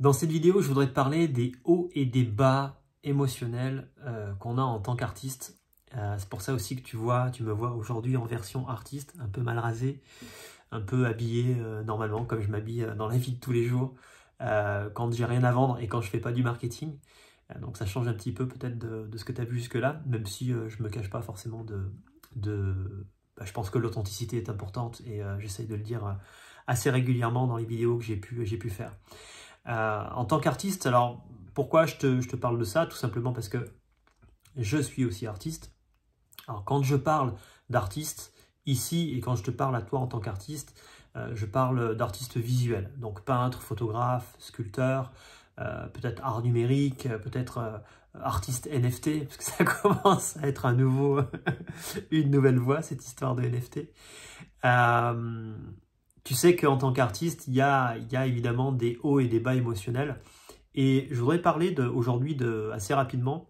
Dans cette vidéo, je voudrais te parler des hauts et des bas émotionnels euh, qu'on a en tant qu'artiste. Euh, c'est pour ça aussi que tu vois, tu me vois aujourd'hui en version artiste, un peu mal rasé, un peu habillé euh, normalement comme je m'habille dans la vie de tous les jours, quand j'ai rien à vendre et quand je fais pas du marketing. donc ça change un petit peu peut-être de, ce que tu as vu jusque-là, même si je me cache pas forcément de... Bah, je pense que l'authenticité est importante et j'essaye de le dire assez régulièrement dans les vidéos que j'ai pu faire. Euh, en tant qu'artiste, alors pourquoi je te, parle de ça Tout simplement parce que je suis aussi artiste. Alors quand je parle d'artiste ici et quand je te parle à toi en tant qu'artiste, euh, je parle d'artiste visuel, donc peintre, photographe, sculpteur, euh, peut-être art numérique, peut-être artiste NFT, parce que ça commence à être un nouveau, une nouvelle voie cette histoire de NFT tu sais qu'en tant qu'artiste, il y a, évidemment des hauts et des bas émotionnels. Et je voudrais parler aujourd'hui assez rapidement,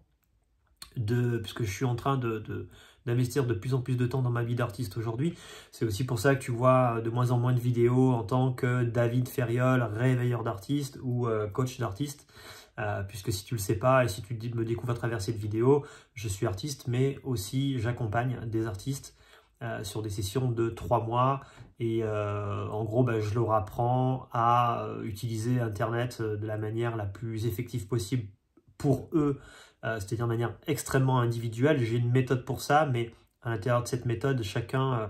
de, puisque je suis en train de, d'investir de, plus en plus de temps dans ma vie d'artiste aujourd'hui. C'est aussi pour ça que tu vois de moins en moins de vidéos en tant que David Ferriol, réveilleur d'artiste ou euh, coach d'artiste. Euh, puisque si tu le sais pas et si tu me découvres à travers cette vidéo, je suis artiste, mais aussi j'accompagne des artistes euh, sur des sessions de 3 mois. Et euh, en gros, ben, je leur apprends à utiliser Internet de la manière la plus effective possible pour eux, euh, c'est-à-dire de manière extrêmement individuelle. J'ai une méthode pour ça, mais à l'intérieur de cette méthode, chacun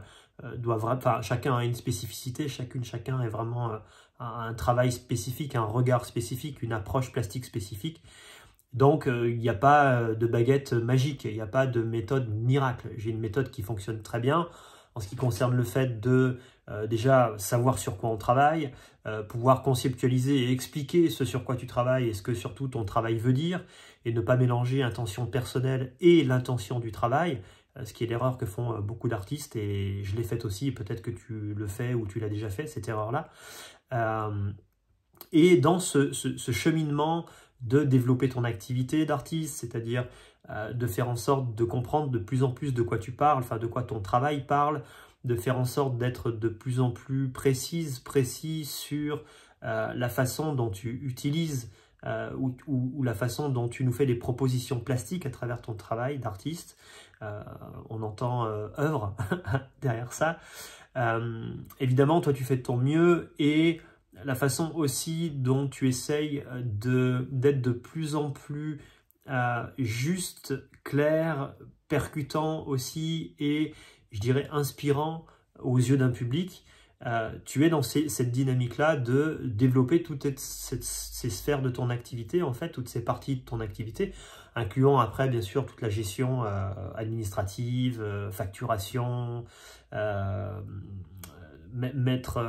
doit chacun a une spécificité, chacune, chacun est vraiment un travail spécifique, un regard spécifique, une approche plastique spécifique. Donc, euh, il n'y a pas euh, de baguette magique, il n'y a pas de méthode miracle. J'ai une méthode qui fonctionne très bien en ce qui concerne le fait de euh, déjà savoir sur quoi on travaille, pouvoir conceptualiser et expliquer ce sur quoi tu travailles et ce que surtout ton travail veut dire, et ne pas mélanger intention personnelle et l'intention du travail, ce qui est l'erreur que font beaucoup d'artistes, et je l'ai faite aussi, peut-être que tu le fais ou tu l'as déjà fait, cette erreur-là. et dans ce cheminement de développer ton activité d'artiste, c'est-à-dire euh, de faire en sorte de comprendre de plus en plus de quoi tu parles, enfin de quoi ton travail parle, de faire en sorte d'être de plus en plus précise, précis sur euh, la façon dont tu utilises euh, ou, ou, la façon dont tu nous fais des propositions plastiques à travers ton travail d'artiste. on entend œuvre derrière ça. évidemment, toi, tu fais de ton mieux et la façon aussi dont tu essayes euh, d'être de, plus en plus euh, juste, clair, percutant aussi et je dirais inspirant aux yeux d'un public. Euh, tu es dans cette dynamique-là de développer toutes ces, sphères de ton activité, en fait, toutes ces parties de ton activité, incluant après, bien sûr, toute la gestion administrative, facturation, mettre,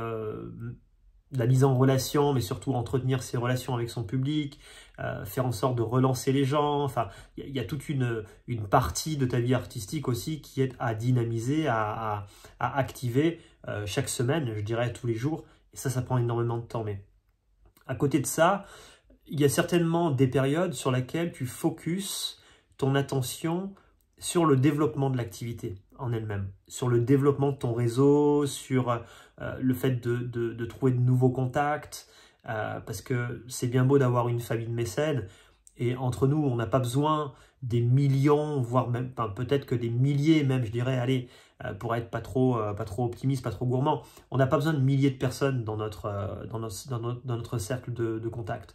la mise en relation, mais surtout entretenir ses relations avec son public, euh, faire en sorte de relancer les gens. Enfin, il y, a toute une, partie de ta vie artistique aussi qui est à dynamiser, à, activer euh, chaque semaine, je dirais tous les jours. Et ça, ça prend énormément de temps. Mais à côté de ça, il y a certainement des périodes sur lesquelles tu focuses ton attention sur le développement de l'activité en elle-même, sur le développement de ton réseau, sur euh, le fait de, trouver de nouveaux contacts, euh, parce que c'est bien beau d'avoir une famille de mécènes, et entre nous, on n'a pas besoin des millions, voire même, peut-être que des milliers même, je dirais, allez, euh, pour être pas trop, euh, pas trop optimiste, pas trop gourmand. On n'a pas besoin de milliers de personnes dans notre, euh, dans notre, cercle de, contact.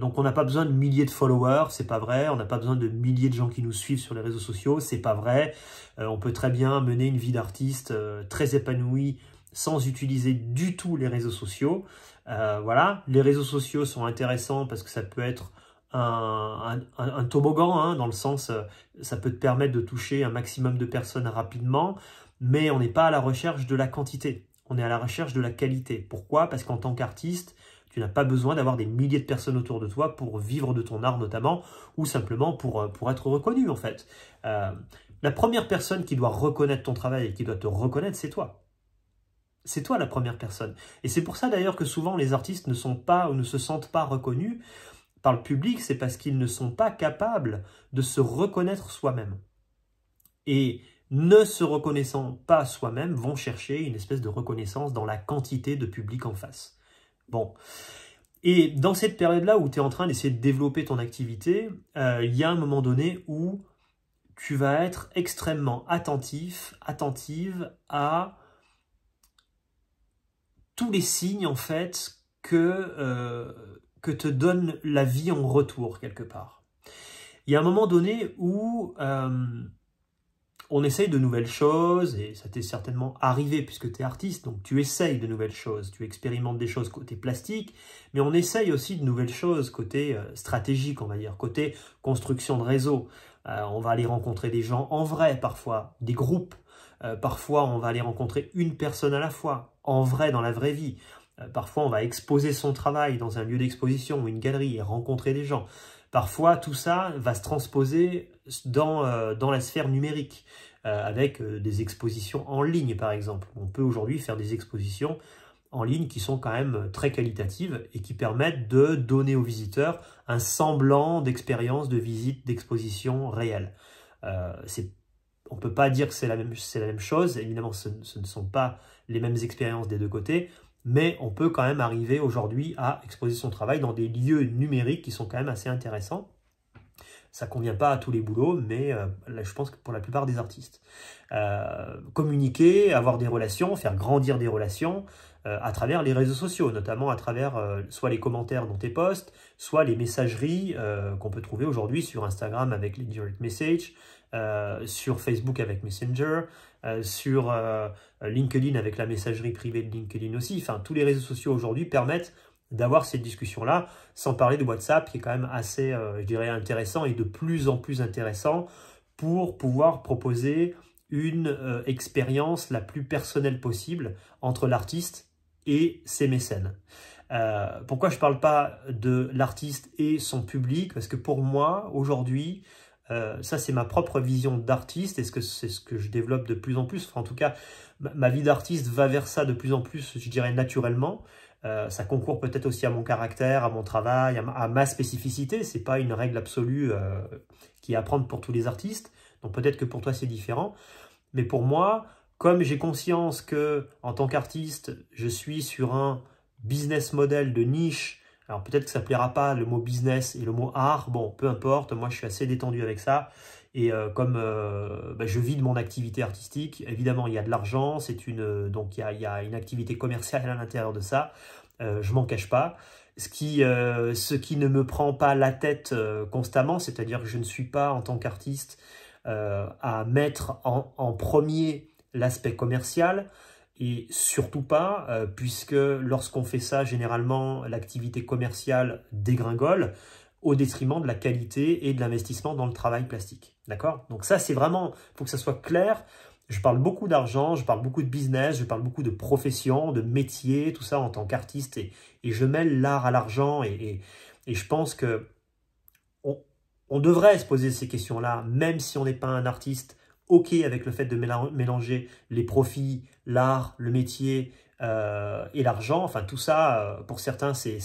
donc on n'a pas besoin de milliers de followers, c'est pas vrai. On n'a pas besoin de milliers de gens qui nous suivent sur les réseaux sociaux, c'est pas vrai. on peut très bien mener une vie d'artiste très épanouie sans utiliser du tout les réseaux sociaux. voilà, les réseaux sociaux sont intéressants parce que ça peut être un, toboggan, hein, dans le sens, euh, ça peut te permettre de toucher un maximum de personnes rapidement, mais on n'est pas à la recherche de la quantité, on est à la recherche de la qualité. Pourquoi Parce qu'en tant qu'artiste, tu n'as pas besoin d'avoir des milliers de personnes autour de toi pour vivre de ton art notamment, ou simplement pour, euh, être reconnu en fait. Euh, la première personne qui doit reconnaître ton travail et qui doit te reconnaître, c'est toi. C'est toi la première personne. Et c'est pour ça d'ailleurs que souvent les artistes ne sont pas ou ne se sentent pas reconnus le public, c'est parce qu'ils ne sont pas capables de se reconnaître soi-même. Et ne se reconnaissant pas soi-même, vont chercher une espèce de reconnaissance dans la quantité de public en face. Bon. Et dans cette période-là où tu es en train d'essayer de développer ton activité, il euh, y a un moment donné où tu vas être extrêmement attentif, attentive à tous les signes en fait que euh, que te donne la vie en retour quelque part. Il y a un moment donné où euh, on essaye de nouvelles choses, et ça t'est certainement arrivé puisque tu es artiste, donc tu essayes de nouvelles choses, tu expérimentes des choses côté plastique, mais on essaye aussi de nouvelles choses côté euh, stratégique, on va dire, côté construction de réseau. Euh, on va aller rencontrer des gens en vrai parfois, des groupes. parfois, on va aller rencontrer une personne à la fois, en vrai, dans la vraie vie. Euh, parfois, on va exposer son travail dans un lieu d'exposition ou une galerie et rencontrer des gens. Parfois, tout ça va se transposer dans, euh, la sphère numérique, euh, avec des expositions en ligne, par exemple. On peut aujourd'hui faire des expositions en ligne qui sont quand même très qualitatives et qui permettent de donner aux visiteurs un semblant d'expérience de visite, d'exposition réelle. on ne peut pas dire que c'est la, même chose, évidemment ce ne sont pas les mêmes expériences des deux côtés, mais on peut quand même arriver aujourd'hui à exposer son travail dans des lieux numériques qui sont quand même assez intéressants. Ça convient pas à tous les boulots, mais euh, je pense que pour la plupart des artistes. Euh, communiquer, avoir des relations, faire grandir des relations euh, à travers les réseaux sociaux, notamment à travers soit les commentaires dans tes posts, soit les messageries qu'on peut trouver aujourd'hui sur Instagram avec les direct messages, sur Facebook avec Messenger, euh, sur euh, LinkedIn avec la messagerie privée de LinkedIn aussi. Enfin, tous les réseaux sociaux aujourd'hui permettent d'avoir cette discussion-là, sans parler de WhatsApp qui est quand même assez, euh, je dirais, intéressant et de plus en plus intéressant pour pouvoir proposer une expérience la plus personnelle possible entre l'artiste et ses mécènes. pourquoi je ne parle pas de l'artiste et son public Parce que pour moi, aujourd'hui, euh, ça, c'est ma propre vision d'artiste, et c'est ce que je développe de plus en plus. en tout cas, ma vie d'artiste va vers ça de plus en plus, je dirais naturellement. Euh, ça concourt peut-être aussi à mon caractère, à mon travail, à ma, spécificité. C'est pas une règle absolue euh, qui est à prendre pour tous les artistes. Donc peut-être que pour toi c'est différent. Mais pour moi, comme j'ai conscience que en tant qu'artiste, je suis sur un business model de niche alors peut-être que ça plaira pas le mot business et le mot art, bon, peu importe, moi je suis assez détendu avec ça. Et euh, comme euh, bah, je vis de mon activité artistique, évidemment il y a de l'argent, c'est une euh, donc il y, a, une activité commerciale à l'intérieur de ça. je m'en cache pas. Ce qui, ne me prend pas la tête constamment, c'est-à-dire que je ne suis pas en tant qu'artiste à mettre en premier l'aspect commercial et surtout pas, euh, puisque lorsqu'on fait ça, généralement, l'activité commerciale dégringole au détriment de la qualité et de l'investissement dans le travail plastique. D'accord Donc ça, c'est vraiment, il faut que ça soit clair. Je parle beaucoup d'argent, je parle beaucoup de business, je parle beaucoup de profession, de métier, tout ça en tant qu'artiste, et, je mêle l'art à l'argent, et, et, et, je pense que on, on devrait se poser ces questions-là, même si on n'est pas un artiste, OK avec le fait de mélanger les profits, l'art, le métier euh, et l'argent. Enfin, tout ça, euh, pour certains, c'est...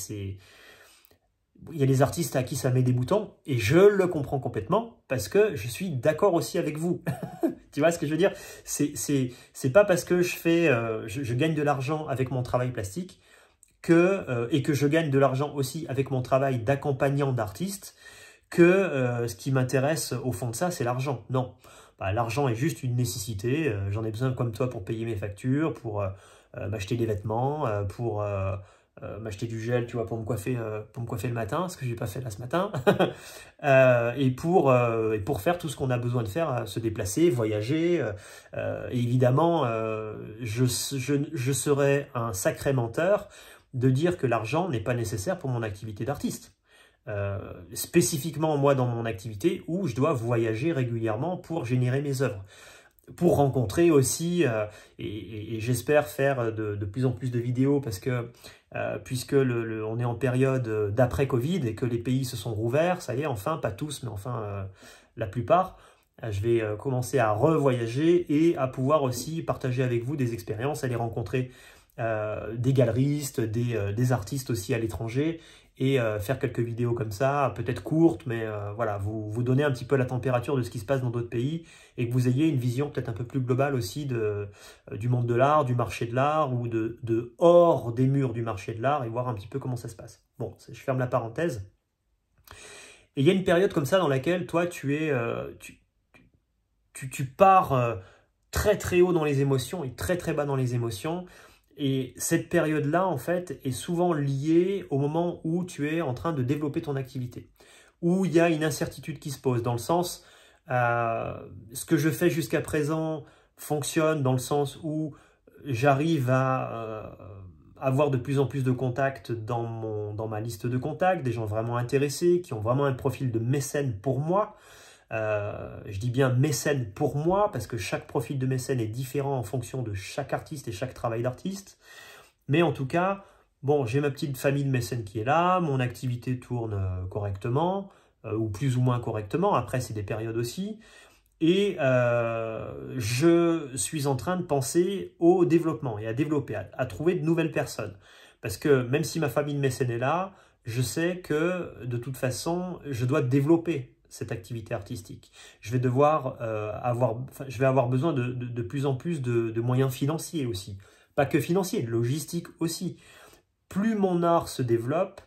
Il y a des artistes à qui ça met des boutons, et je le comprends complètement, parce que je suis d'accord aussi avec vous. tu vois ce que je veux dire C'est pas parce que je, fais, euh, je, gagne de l'argent avec mon travail plastique, que, et que je gagne de l'argent aussi avec mon travail d'accompagnant d'artiste, que ce qui m'intéresse au fond de ça, c'est l'argent. Non. Bah, l'argent est juste une nécessité, euh, j'en ai besoin comme toi pour payer mes factures, pour euh, euh, m'acheter des vêtements, pour m'acheter du gel, tu vois, pour me coiffer, pour me coiffer le matin, ce que j'ai pas fait là ce matin, et, pour, pour faire tout ce qu'on a besoin de faire, se déplacer, voyager. évidemment, je, je, je serais un sacré menteur de dire que l'argent n'est pas nécessaire pour mon activité d'artiste. Euh, spécifiquement moi dans mon activité où je dois voyager régulièrement pour générer mes œuvres pour rencontrer aussi, euh, et, j'espère faire de, plus en plus de vidéos parce que euh, puisque le, on est en période d'après Covid et que les pays se sont rouverts, ça y est, enfin, pas tous, mais enfin la plupart, je vais commencer à revoyager et à pouvoir aussi partager avec vous des expériences, les rencontrer euh, des galeristes, euh, des, artistes aussi à l'étranger, et euh, faire quelques vidéos comme ça, peut-être courtes, mais voilà, vous, vous donner un petit peu la température de ce qui se passe dans d'autres pays, et que vous ayez une vision peut-être un peu plus globale aussi de, du monde de l'art, du marché de l'art, ou de, hors des murs du marché de l'art, et voir un petit peu comment ça se passe. Bon, je ferme la parenthèse. Et il y a une période comme ça dans laquelle toi, tu es... tu, tu, pars très très haut dans les émotions et très très bas dans les émotions. Et cette période-là, en fait, est souvent liée au moment où tu es en train de développer ton activité, où il y a une incertitude qui se pose, dans le sens, euh, ce que je fais jusqu'à présent fonctionne, dans le sens où j'arrive à euh, avoir de plus en plus de contacts dans ma liste de contacts, des gens vraiment intéressés, qui ont vraiment un profil de mécène pour moi, euh, je dis bien mécène pour moi, parce que chaque profil de mécène est différent en fonction de chaque artiste et chaque travail d'artiste. Mais en tout cas, bon, j'ai ma petite famille de mécènes qui est là, mon activité tourne euh, correctement, euh, ou plus ou moins correctement, après c'est des périodes aussi. Et je suis en train de penser au développement et à développer, à, trouver de nouvelles personnes. Parce que même si ma famille de mécènes est là, je sais que de toute façon, je dois développer cette activité artistique. Je vais devoir euh, avoir, je vais avoir besoin de, plus en plus de, moyens financiers aussi. Pas que financiers, logistiques aussi. Plus mon art se développe,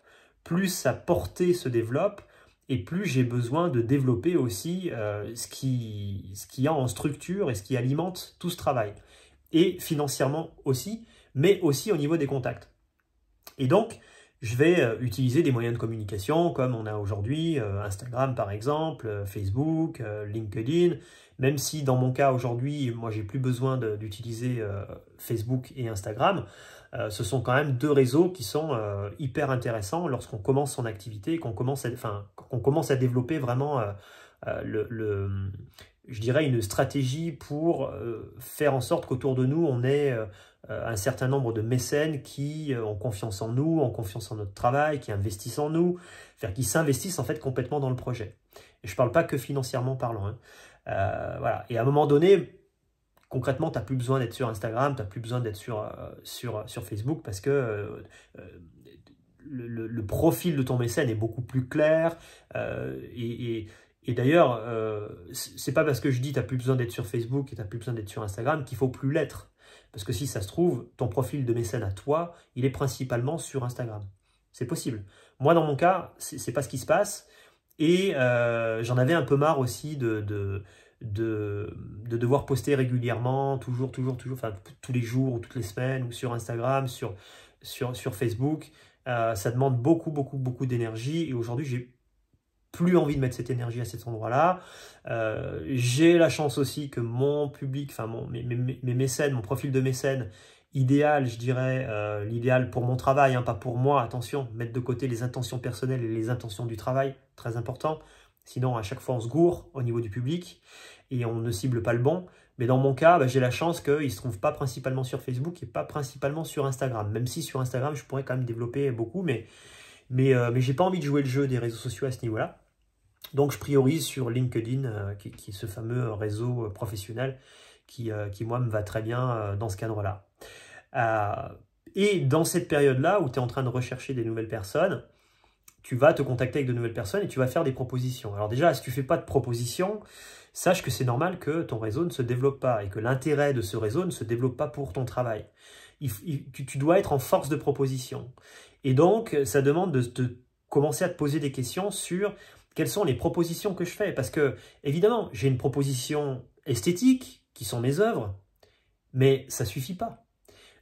plus sa portée se développe, et plus j'ai besoin de développer aussi euh, ce qui ce qui a en structure et ce qui alimente tout ce travail. Et financièrement aussi, mais aussi au niveau des contacts. Et donc, je vais euh, utiliser des moyens de communication comme on a aujourd'hui, euh, Instagram par exemple, euh, Facebook, LinkedIn, même si dans mon cas aujourd'hui, moi j'ai plus besoin d'utiliser Facebook et Instagram, ce sont quand même deux réseaux qui sont hyper intéressants lorsqu'on commence son activité, qu'on commence, à, commence à développer vraiment le, je dirais une stratégie pour faire en sorte qu'autour de nous, on ait euh, un certain nombre de mécènes qui euh, ont confiance en nous, ont confiance en notre travail, qui investissent en nous, faire qui s'investissent en fait complètement dans le projet. je ne parle pas que financièrement parlant. Hein. Euh, voilà. Et à un moment donné, concrètement, tu n'as plus besoin d'être sur Instagram, tu n'as plus besoin d'être sur, sur, sur Facebook parce que le, profil de ton mécène est beaucoup plus clair et, d'ailleurs, euh, c'est pas parce que je dis tu n'as plus besoin d'être sur Facebook et tu n'as plus besoin d'être sur Instagram qu'il faut plus l'être. Parce que si ça se trouve, ton profil de mécène à toi, il est principalement sur Instagram. C'est possible. Moi, dans mon cas, ce n'est pas ce qui se passe. Et euh, j'en avais un peu marre aussi de, de, devoir poster régulièrement, toujours, toujours, toujours, enfin tous les jours ou toutes les semaines, ou sur Instagram, sur, sur, sur Facebook. Euh, ça demande beaucoup, beaucoup, beaucoup d'énergie. Et aujourd'hui, j'ai plus envie de mettre cette énergie à cet endroit-là. Euh, j'ai la chance aussi que mon public, enfin mon, mes, mécènes, mon profil de mécène idéal, je dirais, euh, l'idéal pour mon travail, hein, pas pour moi, attention, mettre de côté les intentions personnelles et les intentions du travail, très important. Sinon, à chaque fois, on se gourre au niveau du public et on ne cible pas le bon. Mais dans mon cas, bah, j'ai la chance qu'il ne se trouve pas principalement sur Facebook et pas principalement sur Instagram. Même si sur Instagram, je pourrais quand même développer beaucoup, mais, mais, euh, mais j'ai pas envie de jouer le jeu des réseaux sociaux à ce niveau-là. Donc je priorise sur LinkedIn, euh, qui, est ce fameux réseau euh, professionnel euh, qui, moi, me va très bien dans ce cadre-là. et dans cette période-là où tu es en train de rechercher des nouvelles personnes, tu vas te contacter avec de nouvelles personnes et tu vas faire des propositions. Alors déjà, si tu fais pas de propositions, sache que c'est normal que ton réseau ne se développe pas et que l'intérêt de ce réseau ne se développe pas pour ton travail. tu, dois être en force de proposition. Et donc, ça demande de, de commencer à te poser des questions sur quelles sont les propositions que je fais Parce que, évidemment, j'ai une proposition esthétique, qui sont mes œuvres, mais ça suffit pas.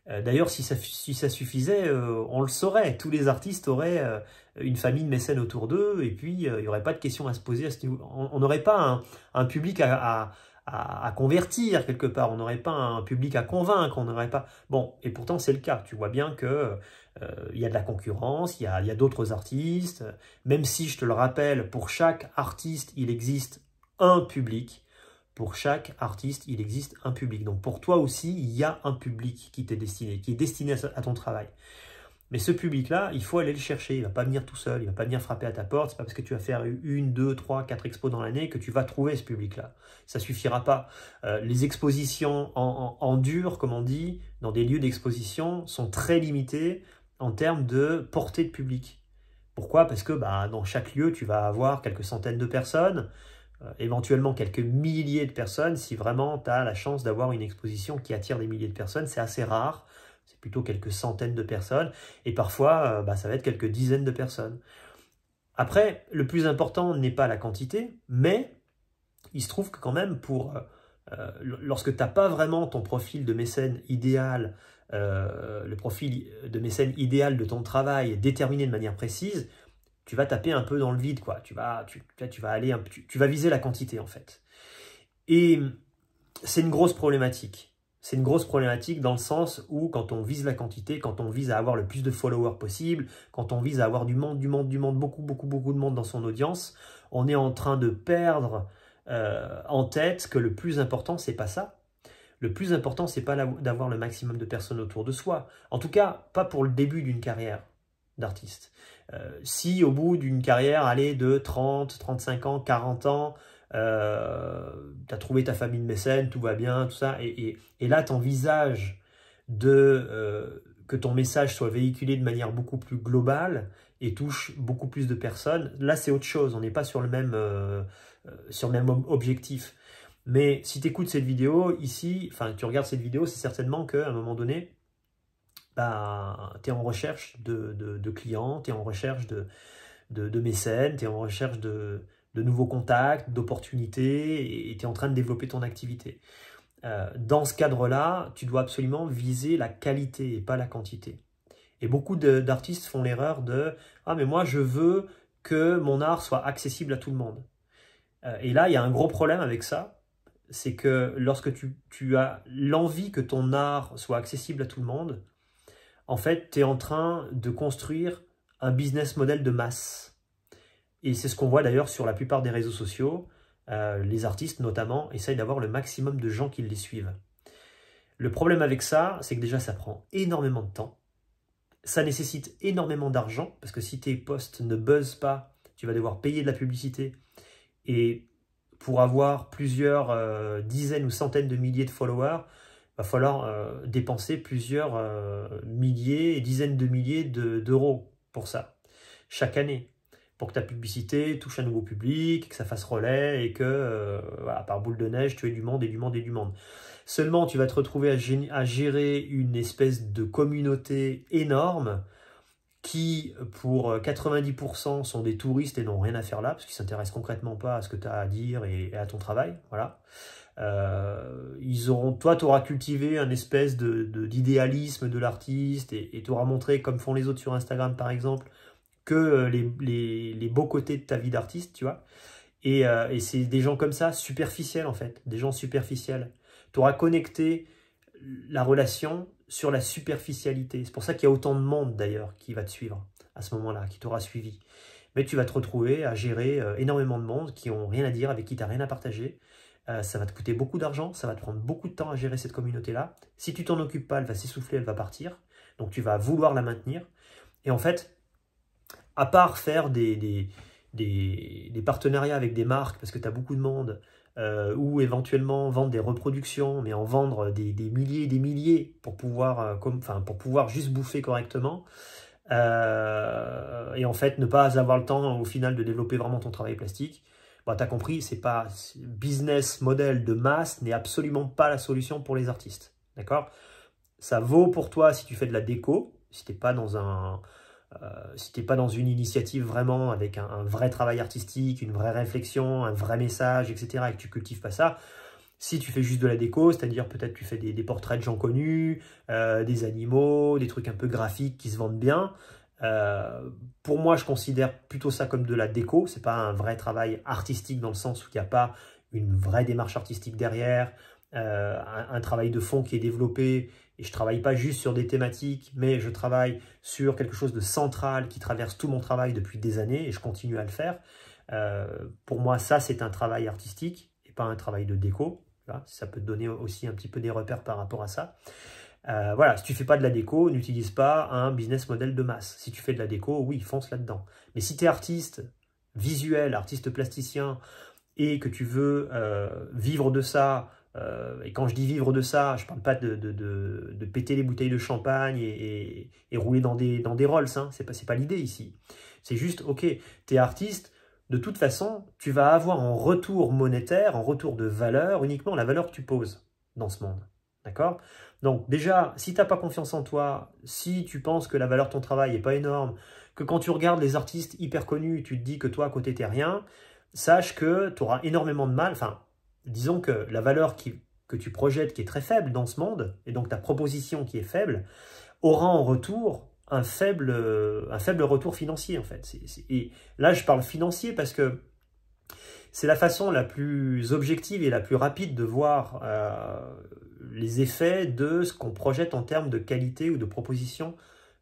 Euh, d'ailleurs, si ça, suffisait, euh, on le saurait. Tous les artistes auraient euh, une famille de mécènes autour d'eux, et puis il n'y aurait pas de questions à se poser à ce niveau. On n'aurait pas un, public à, à, convertir quelque part, on n'aurait pas un public à convaincre, on n'aurait pas... Bon, et pourtant c'est le cas, tu vois bien que euh, il y a de la concurrence, il y a, a d'autres artistes, même si, je te le rappelle, pour chaque artiste, il existe un public. Pour chaque artiste, il existe un public. Donc pour toi aussi, il y a un public qui t'est destiné, qui est destiné à ton travail. Mais ce public-là, il faut aller le chercher. Il va pas venir tout seul, il va pas venir frapper à ta porte. C'est pas parce que tu vas faire une, deux, trois, quatre expos dans l'année que tu vas trouver ce public-là. Ça suffira pas. Euh, les expositions en, en, dur, comme on dit, dans des lieux d'exposition, sont très limitées en termes de portée de public. Pourquoi Parce que bah, dans chaque lieu, tu vas avoir quelques centaines de personnes, euh, éventuellement quelques milliers de personnes. Si vraiment tu as la chance d'avoir une exposition qui attire des milliers de personnes, c'est assez rare. C'est plutôt quelques centaines de personnes. Et parfois, euh, bah, ça va être quelques dizaines de personnes. Après, le plus important n'est pas la quantité, mais il se trouve que quand même, pour, euh, lorsque tu n'as pas vraiment ton profil de mécène idéal euh, le profil de mécène idéal de ton travail déterminé de manière précise, tu vas taper un peu dans le vide, quoi. Tu vas, tu, vas aller, tu, vas viser la quantité en fait. Et c'est une grosse problématique. C'est une grosse problématique dans le sens où quand on vise la quantité, quand on vise à avoir le plus de followers possible, quand on vise à avoir du monde, du monde, du monde, beaucoup, beaucoup, beaucoup de monde dans son audience, on est en train de perdre euh, en tête que le plus important, c'est pas ça. Le plus important, ce n'est pas d'avoir le maximum de personnes autour de soi. En tout cas, pas pour le début d'une carrière d'artiste. Euh, si au bout d'une carrière, allez, de 30, 35 ans, 40 ans, euh, tu as trouvé ta famille de mécènes, tout va bien, tout ça, et, là, tu envisages euh, que ton message soit véhiculé de manière beaucoup plus globale et touche beaucoup plus de personnes, là, c'est autre chose, on n'est pas sur le même, sur le même objectif. Mais si tu écoutes cette vidéo ici, enfin tu regardes cette vidéo, c'est certainement qu'à un moment donné, bah, tu es en recherche de, de, clients, tu es en recherche de, de mécènes, tu es en recherche de, nouveaux contacts, d'opportunités, et tu es en train de développer ton activité. Euh, dans ce cadre-là, tu dois absolument viser la qualité et pas la quantité. Et beaucoup d'artistes font l'erreur de « Ah mais moi je veux que mon art soit accessible à tout le monde ». Euh, et là, il y a un gros problème avec ça, c'est que lorsque tu, as l'envie que ton art soit accessible à tout le monde, en fait, tu es en train de construire un business model de masse. Et c'est ce qu'on voit d'ailleurs sur la plupart des réseaux sociaux. Euh, les artistes notamment essayent d'avoir le maximum de gens qui les suivent. Le problème avec ça, c'est que déjà ça prend énormément de temps. Ça nécessite énormément d'argent, parce que si tes posts ne buzzent pas, tu vas devoir payer de la publicité. Et pour avoir plusieurs euh, dizaines ou centaines de milliers de followers, il va falloir euh, dépenser plusieurs euh, milliers et dizaines de milliers d'euros pour ça, chaque année, pour que ta publicité touche un nouveau public, que ça fasse relais et que, par boule de neige, tu aies du monde et du monde et du monde. Seulement, tu vas te retrouver à gérer une espèce de communauté énorme qui pour 90% euh, sont des touristes et n'ont rien à faire là, parce qu'ils s'intéressent concrètement pas à ce que tu as à dire et, à ton travail. Voilà. Euh, ils auront, toi, tu auras cultivé un espèce d'idéalisme de, d'idéalisme de l'artiste et tu auras montré, comme font les autres sur Instagram par exemple, que euh, les, beaux côtés de ta vie d'artiste, tu vois. Et, et c'est des gens comme ça, superficiels en fait, des gens superficiels. Tu auras connecté la relation sur la superficialité. C'est pour ça qu'il y a autant de monde d'ailleurs qui va te suivre à ce moment-là, qui t'aura suivi. Mais tu vas te retrouver à gérer euh, énormément de monde qui ont rien à dire, avec qui tu n'as rien à partager. Euh, ça va te coûter beaucoup d'argent, ça va te prendre beaucoup de temps à gérer cette communauté-là. Si tu t'en occupes pas, elle va s'essouffler, elle va partir. Donc tu vas vouloir la maintenir. Et en fait, à part faire des, des partenariats avec des marques, parce que tu as beaucoup de monde, euh, ou éventuellement vendre des reproductions, mais en vendre des, milliers et des milliers pour pouvoir, euh, pour pouvoir juste bouffer correctement. Euh, et en fait, ne pas avoir le temps au final de développer vraiment ton travail plastique. Bah, tu as compris, c'est pas business model de masse n'est absolument pas la solution pour les artistes. D'accord Ça vaut pour toi si tu fais de la déco, si t'es pas dans un, si si t'es pas dans une initiative vraiment avec un, vrai travail artistique, une vraie réflexion, un vrai message, etc., et que tu cultives pas ça, si tu fais juste de la déco, c'est-à-dire peut-être que tu fais des, portraits de gens connus, euh, des animaux, des trucs un peu graphiques qui se vendent bien, euh, pour moi, je considère plutôt ça comme de la déco. C'est pas un vrai travail artistique dans le sens où il n'y a pas une vraie démarche artistique derrière, euh, un, travail de fond qui est développé et je travaille pas juste sur des thématiques, mais je travaille sur quelque chose de central qui traverse tout mon travail depuis des années et je continue à le faire. Euh, pour moi, ça, c'est un travail artistique et pas un travail de déco. ça peut te donner aussi un petit peu des repères par rapport à ça. Euh, voilà, si tu fais pas de la déco, n'utilise pas un business model de masse. Si tu fais de la déco, oui, fonce là-dedans. Mais si tu es artiste visuel, artiste plasticien, et que tu veux euh, vivre de ça, euh, et quand je dis vivre de ça, je ne parle pas de, péter les bouteilles de champagne et, rouler dans des, dans des rolls, hein. c'est pas, l'idée ici. C'est juste, ok, tu es artiste, de toute façon, tu vas avoir un retour monétaire, en retour de valeur, uniquement la valeur que tu poses dans ce monde. D'accord Donc déjà, si tu n'as pas confiance en toi, si tu penses que la valeur de ton travail n'est pas énorme, que quand tu regardes les artistes hyper connus, tu te dis que toi à côté es rien, sache que tu auras énormément de mal, enfin disons que la valeur que tu projettes, qui est très faible dans ce monde, et donc ta proposition qui est faible, aura en retour un faible, un faible retour financier, en fait. et là, je parle financier parce que c'est la façon la plus objective et la plus rapide de voir euh, les effets de ce qu'on projette en termes de qualité ou de proposition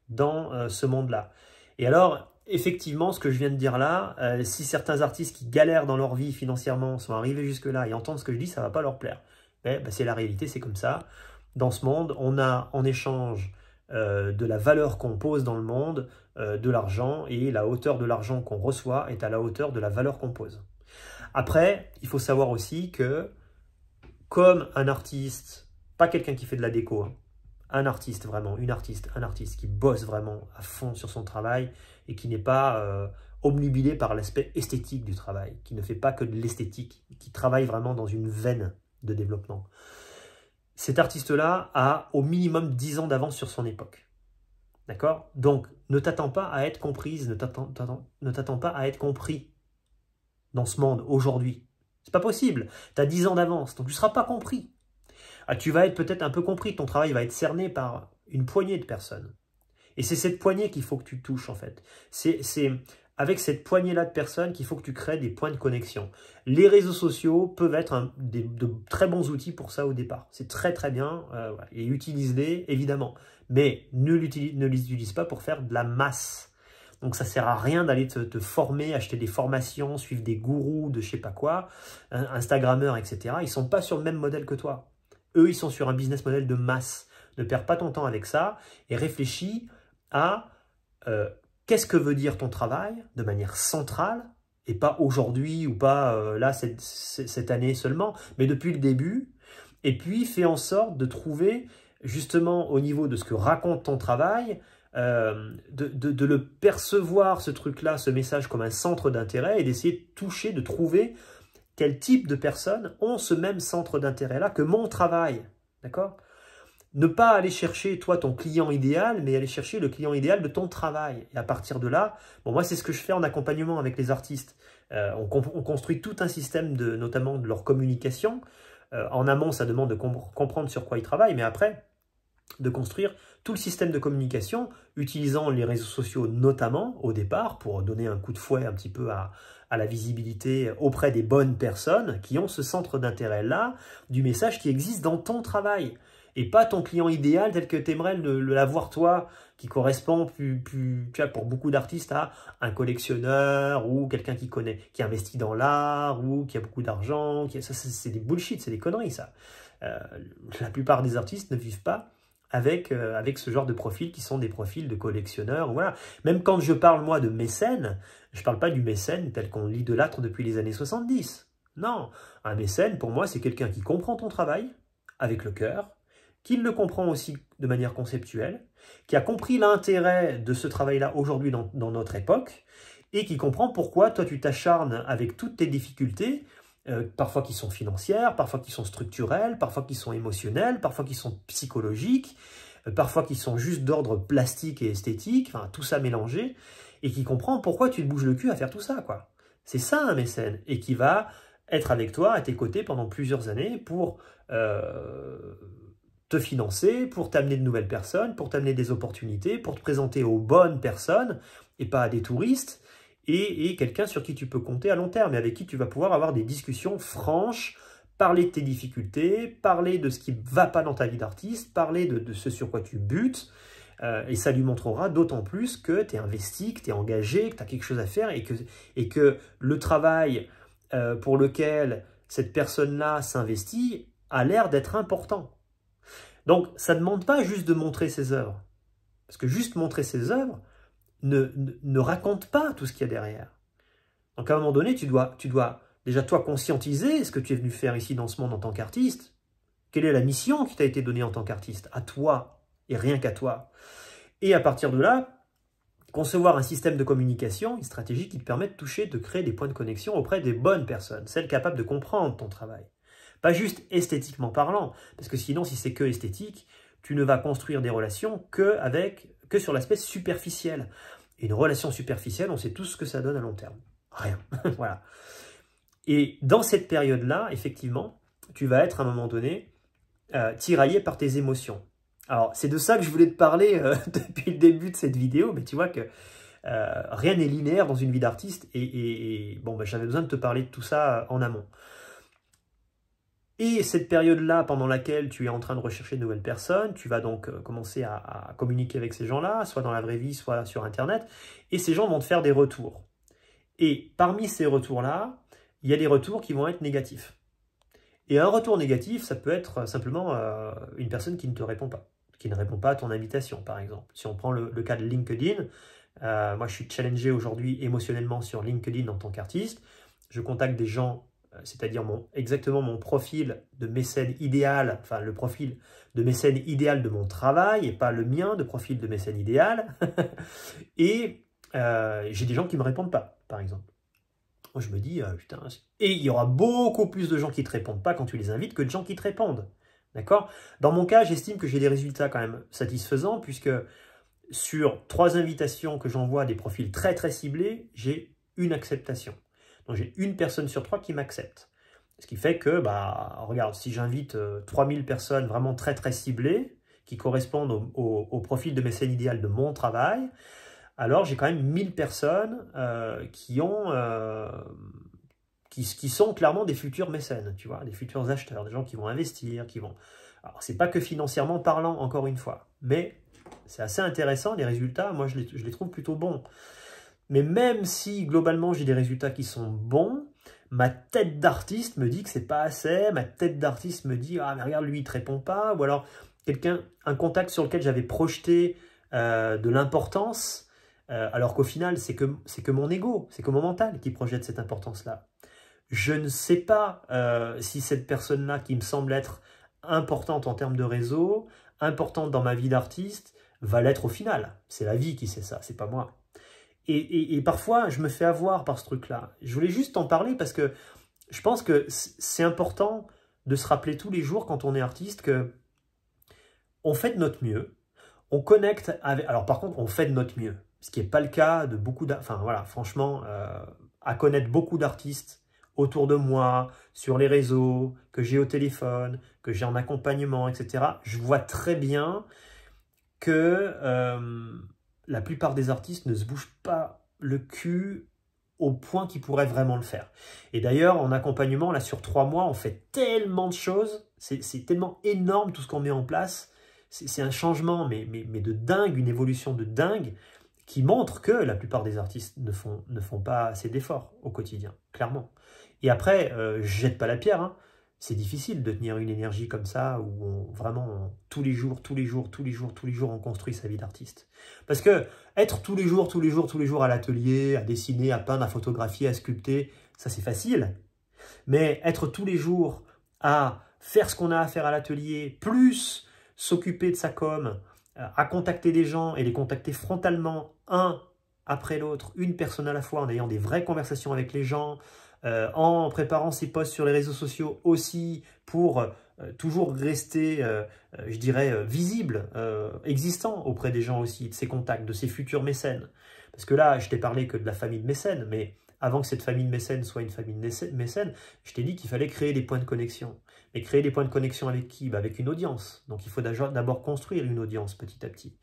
dans euh, ce monde-là. Et alors, effectivement, ce que je viens de dire là, euh, si certains artistes qui galèrent dans leur vie financièrement sont arrivés jusque-là et entendent ce que je dis, ça va pas leur plaire. Mais bah, c'est la réalité, c'est comme ça. Dans ce monde, on a en échange euh, de la valeur qu'on pose dans le monde, euh, de l'argent, et la hauteur de l'argent qu'on reçoit est à la hauteur de la valeur qu'on pose. Après, il faut savoir aussi que, comme un artiste, pas quelqu'un qui fait de la déco, hein, un artiste vraiment, une artiste, un artiste qui bosse vraiment à fond sur son travail, et qui n'est pas euh, par l'aspect esthétique du travail, qui ne fait pas que de l'esthétique, qui travaille vraiment dans une veine de développement. Cet artiste-là a au minimum 10 ans d'avance sur son époque. D'accord Donc, ne t'attends pas à être comprise, ne t'attends pas à être compris dans ce monde aujourd'hui. C'est pas possible. Tu as 10 ans d'avance, donc tu ne seras pas compris. Ah, tu vas être peut-être un peu compris, ton travail va être cerné par une poignée de personnes. Et c'est cette poignée qu'il faut que tu touches, en fait. C'est avec cette poignée-là de personnes qu'il faut que tu crées des points de connexion. Les réseaux sociaux peuvent être des, de très bons outils pour ça au départ. C'est très très bien euh, et utilise-les évidemment. Mais ne, ne les utilise pas pour faire de la masse. Donc ça sert à rien d'aller te, former, acheter des formations, suivre des gourous de je sais pas quoi, hein, Instagrammeurs, etc. Ils sont pas sur le même modèle que toi. Eux, ils sont sur un business model de masse. Ne perds pas ton temps avec ça et réfléchis à euh, qu'est-ce que veut dire ton travail de manière centrale, et pas aujourd'hui ou pas euh, là cette, année seulement, mais depuis le début, et puis fais en sorte de trouver justement au niveau de ce que raconte ton travail, euh, de, de, le percevoir ce truc-là, ce message comme un centre d'intérêt et d'essayer de toucher, de trouver quel type de personnes ont ce même centre d'intérêt-là que mon travail. D'accord ne pas aller chercher, toi, ton client idéal, mais aller chercher le client idéal de ton travail. Et à partir de là, bon, moi, c'est ce que je fais en accompagnement avec les artistes. Euh, on, construit tout un système, de, notamment de leur communication. Euh, en amont, ça demande de comprendre sur quoi ils travaillent, mais après, de construire tout le système de communication, utilisant les réseaux sociaux notamment, au départ, pour donner un coup de fouet un petit peu à la visibilité auprès des bonnes personnes qui ont ce centre d'intérêt-là, du message qui existe dans ton travail et pas ton client idéal tel que tu le l'avoir toi, qui correspond plus, pour beaucoup d'artistes à un collectionneur ou quelqu'un qui connaît, qui investit dans l'art ou qui a beaucoup d'argent. Qui... Ça, c'est des bullshit, c'est des conneries, ça. Euh, la plupart des artistes ne vivent pas avec, euh, avec ce genre de profils qui sont des profils de collectionneurs. Voilà. Même quand je parle, moi, de mécène, je ne parle pas du mécène tel qu'on lit de l'âtre depuis les années 70. Non, un mécène, pour moi, c'est quelqu'un qui comprend ton travail avec le cœur, qui le comprend aussi de manière conceptuelle, qui a compris l'intérêt de ce travail-là aujourd'hui dans, notre époque, et qui comprend pourquoi toi tu t'acharnes avec toutes tes difficultés, euh, parfois qui sont financières, parfois qui sont structurelles, parfois qui sont émotionnelles, parfois qui sont psychologiques, euh, parfois qui sont juste d'ordre plastique et esthétique, enfin tout ça mélangé, et qui comprend pourquoi tu te bouges le cul à faire tout ça, quoi. C'est ça un mécène, et qui va être avec toi, à tes côtés pendant plusieurs années pour euh, te financer, pour t'amener de nouvelles personnes, pour t'amener des opportunités, pour te présenter aux bonnes personnes et pas à des touristes, et, quelqu'un sur qui tu peux compter à long terme et avec qui tu vas pouvoir avoir des discussions franches, parler de tes difficultés, parler de ce qui ne va pas dans ta vie d'artiste, parler de, ce sur quoi tu butes, euh, et ça lui montrera d'autant plus que tu es investi, que tu es engagé, que tu as quelque chose à faire, et que, et que le travail euh, pour lequel cette personne-là s'investit a l'air d'être important. Donc, ça ne demande pas juste de montrer ses œuvres. Parce que juste montrer ses œuvres ne, ne, raconte pas tout ce qu'il y a derrière. Donc, à un moment donné, tu dois, tu dois déjà, toi, conscientiser ce que tu es venu faire ici dans ce monde en tant qu'artiste. Quelle est la mission qui t'a été donnée en tant qu'artiste À toi, et rien qu'à toi. Et à partir de là, concevoir un système de communication, une stratégie qui te permet de toucher, de créer des points de connexion auprès des bonnes personnes, celles capables de comprendre ton travail. Pas juste esthétiquement parlant, parce que sinon, si c'est que esthétique, tu ne vas construire des relations que, avec, que sur l'aspect superficiel. Et Une relation superficielle, on sait tout ce que ça donne à long terme. Rien. voilà. Et dans cette période-là, effectivement, tu vas être à un moment donné euh, tiraillé par tes émotions. Alors, c'est de ça que je voulais te parler euh, depuis le début de cette vidéo, mais tu vois que euh, rien n'est linéaire dans une vie d'artiste et, bon, bah, j'avais besoin de te parler de tout ça en amont. Et cette période-là, pendant laquelle tu es en train de rechercher de nouvelles personnes, tu vas donc euh, commencer à, communiquer avec ces gens-là, soit dans la vraie vie, soit sur Internet, et ces gens vont te faire des retours. Et parmi ces retours-là, il y a des retours qui vont être négatifs. Et un retour négatif, ça peut être euh, simplement euh, une personne qui ne te répond pas, qui ne répond pas à ton invitation, par exemple. Si on prend le, cas de LinkedIn, moi je suis challengé aujourd'hui émotionnellement sur LinkedIn en tant qu'artiste. Je contacte des gens euh, c'est-à-dire mon, exactement mon profil de mécène idéal, enfin le profil de mécène idéal de mon travail et pas le mien de profil de mécène idéal. et euh, j'ai des gens qui ne me répondent pas, par exemple. Moi, je me dis, euh, putain, et il y aura beaucoup plus de gens qui ne te répondent pas quand tu les invites que de gens qui te répondent. D'accord Dans mon cas, j'estime que j'ai des résultats quand même satisfaisants puisque sur trois invitations que j'envoie à des profils très très ciblés, j'ai une acceptation j'ai une personne sur trois qui m'accepte. Ce qui fait que, bah, regarde, si j'invite 3000 euh, personnes vraiment très très ciblées, qui correspondent au, profil de mécène idéal de mon travail, alors j'ai quand même 1000 personnes euh, qui ont... Euh, qui, sont clairement des futurs mécènes, tu vois, des futurs acheteurs, des gens qui vont investir, qui vont... Alors, c'est pas que financièrement parlant, encore une fois, mais c'est assez intéressant, les résultats, moi, je les trouve plutôt bons. Mais même si globalement j'ai des résultats qui sont bons, ma tête d'artiste me dit que c'est pas assez, ma tête d'artiste me dit ah mais regarde lui il te répond pas, ou alors quelqu'un un contact sur lequel j'avais projeté euh, de l'importance, euh, alors qu'au final c'est que c'est que mon ego, c'est que mon mental qui projette cette importance là. Je ne sais pas euh, si cette personne là qui me semble être importante en termes de réseau, importante dans ma vie d'artiste, va l'être au final. C'est la vie qui sait ça, c'est pas moi. Et, parfois, je me fais avoir par ce truc-là. Je voulais juste en parler parce que je pense que c'est important de se rappeler tous les jours quand on est artiste que on fait de notre mieux, on connecte avec... Alors par contre, on fait de notre mieux, ce qui n'est pas le cas de beaucoup d'artistes. Enfin voilà, franchement, euh, à connaître beaucoup d'artistes autour de moi, sur les réseaux, que j'ai au téléphone, que j'ai en accompagnement, etc., je vois très bien que... Euh, la plupart des artistes ne se bougent pas le cul au point qu'ils pourraient vraiment le faire. Et d'ailleurs, en accompagnement, là, sur trois mois, on fait tellement de choses, c'est tellement énorme tout ce qu'on met en place, c'est un changement, mais, de dingue, une évolution de dingue, qui montre que la plupart des artistes ne font, pas assez d'efforts au quotidien, clairement. Et après, euh, je jette pas la pierre, hein, c'est difficile de tenir une énergie comme ça où vraiment tous les jours, tous les jours, tous les jours, tous les jours on construit sa vie d'artiste. Parce que être tous les jours, tous les jours, tous les jours à l'atelier, à dessiner, à peindre, à photographier, à sculpter, ça c'est facile. Mais être tous les jours à faire ce qu'on a à faire à l'atelier, plus s'occuper de sa com, à contacter des gens et les contacter frontalement un après l'autre, une personne à la fois, en ayant des vraies conversations avec les gens, euh, en préparant ses posts sur les réseaux sociaux aussi pour euh, toujours rester, euh, je dirais, visible, existant auprès des gens aussi, de ses contacts, de ses futurs mécènes. Parce que là, je t'ai parlé que de la famille de mécènes, mais avant que cette famille de mécènes soit une famille de mécènes, je t'ai dit qu'il fallait créer des points de connexion. Mais créer des points de connexion avec qui bah, Avec une audience. Donc il faut d'abord construire une audience petit à petit.